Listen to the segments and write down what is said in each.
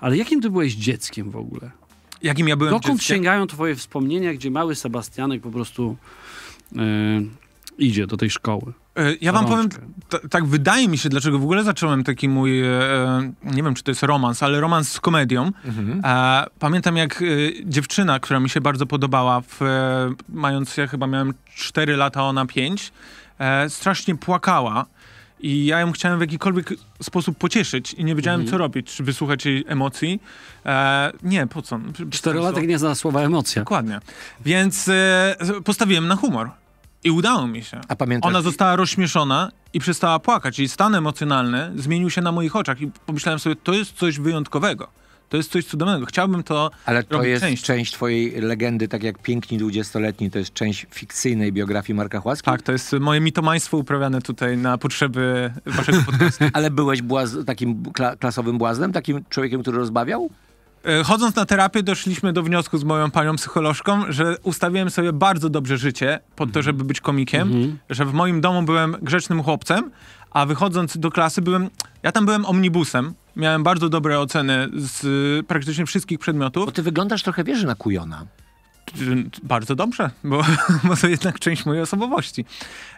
Ale jakim ty byłeś dzieckiem w ogóle? Jakim ja byłem Dokąd dzieckiem? sięgają twoje wspomnienia, gdzie mały Sebastianek po prostu yy, idzie do tej szkoły? E, ja wam powiem, tak wydaje mi się, dlaczego w ogóle zacząłem taki mój, e, nie wiem czy to jest romans, ale romans z komedią. Mhm. E, pamiętam jak e, dziewczyna, która mi się bardzo podobała, w, e, mając, ja chyba miałem 4 lata, ona 5, strasznie płakała. I ja ją chciałem w jakikolwiek sposób pocieszyć i nie wiedziałem, mhm. co robić. Czy wysłuchać jej emocji? E, nie, po co? No, Czterolatek nie zna słowa emocja. Dokładnie. Więc e, postawiłem na humor. I udało mi się. A pamiętasz? Ona została rozśmieszona i przestała płakać. Jej stan emocjonalny zmienił się na moich oczach i pomyślałem sobie, to jest coś wyjątkowego. To jest coś cudownego. Chciałbym to Ale to jest część. część twojej legendy, tak jak Piękni dwudziestoletni, to jest część fikcyjnej biografii Marka Chłaski? Tak, to jest moje mitomaństwo uprawiane tutaj na potrzeby waszego podcastu. Ale byłeś błaz- takim kla klasowym błaznem? Takim człowiekiem, który rozbawiał? E, chodząc na terapię, doszliśmy do wniosku z moją panią psycholożką, że ustawiłem sobie bardzo dobrze życie pod to, mhm. żeby być komikiem, mhm. że w moim domu byłem grzecznym chłopcem, a wychodząc do klasy byłem. Ja tam byłem omnibusem, Miałem bardzo dobre oceny z y, praktycznie wszystkich przedmiotów. Bo ty wyglądasz trochę, wiesz, na kujona y, bardzo dobrze, bo, bo to jednak część mojej osobowości.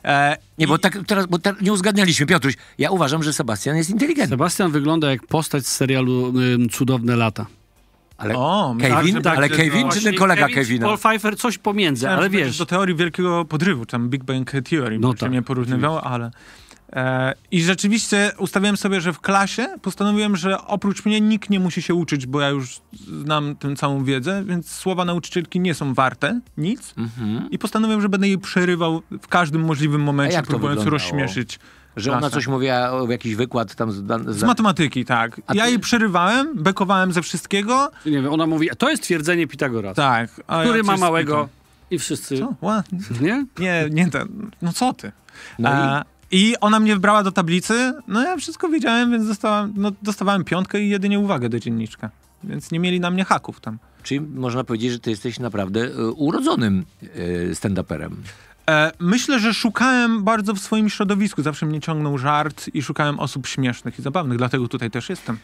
E, nie, bo tak teraz, bo te, tak nie uzgadnialiśmy, Piotruś, ja uważam, że Sebastian jest inteligentny. Sebastian wygląda jak postać z serialu y, Cudowne Lata. Ale o, Kevin, tak, tak, czy ten kolega Kevin, Kevina? Paul Pfeiffer coś pomiędzy, ja, ale wiesz. Do teorii wielkiego podrywu, tam Big Bang Theory, no tak, mnie porównywało, ale... I rzeczywiście ustawiłem sobie, że w klasie postanowiłem, że oprócz mnie nikt nie musi się uczyć, bo ja już znam tę całą wiedzę, więc słowa nauczycielki nie są warte nic. Mhm. I postanowiłem, że będę jej przerywał w każdym możliwym momencie, próbując rozśmieszyć. Że klasę. ona coś mówiła, jakiś wykład tam z, z... z matematyki, tak. A ja jej przerywałem, bekowałem ze wszystkiego. Nie wiem, ona mówi, to jest twierdzenie Pitagora. Tak. Który ja ma małego. I wszyscy. Co? Nie? Nie, nie ten. No co ty? No A, i ona mnie wbrała do tablicy, no ja wszystko wiedziałem, więc dostałem no, dostawałem piątkę i jedynie uwagę do dzienniczka. Więc nie mieli na mnie haków tam. Czyli można powiedzieć, że ty jesteś naprawdę e, urodzonym e, stand-uperem. E, myślę, że szukałem bardzo w swoim środowisku. Zawsze mnie ciągnął żart i szukałem osób śmiesznych i zabawnych, dlatego tutaj też jestem.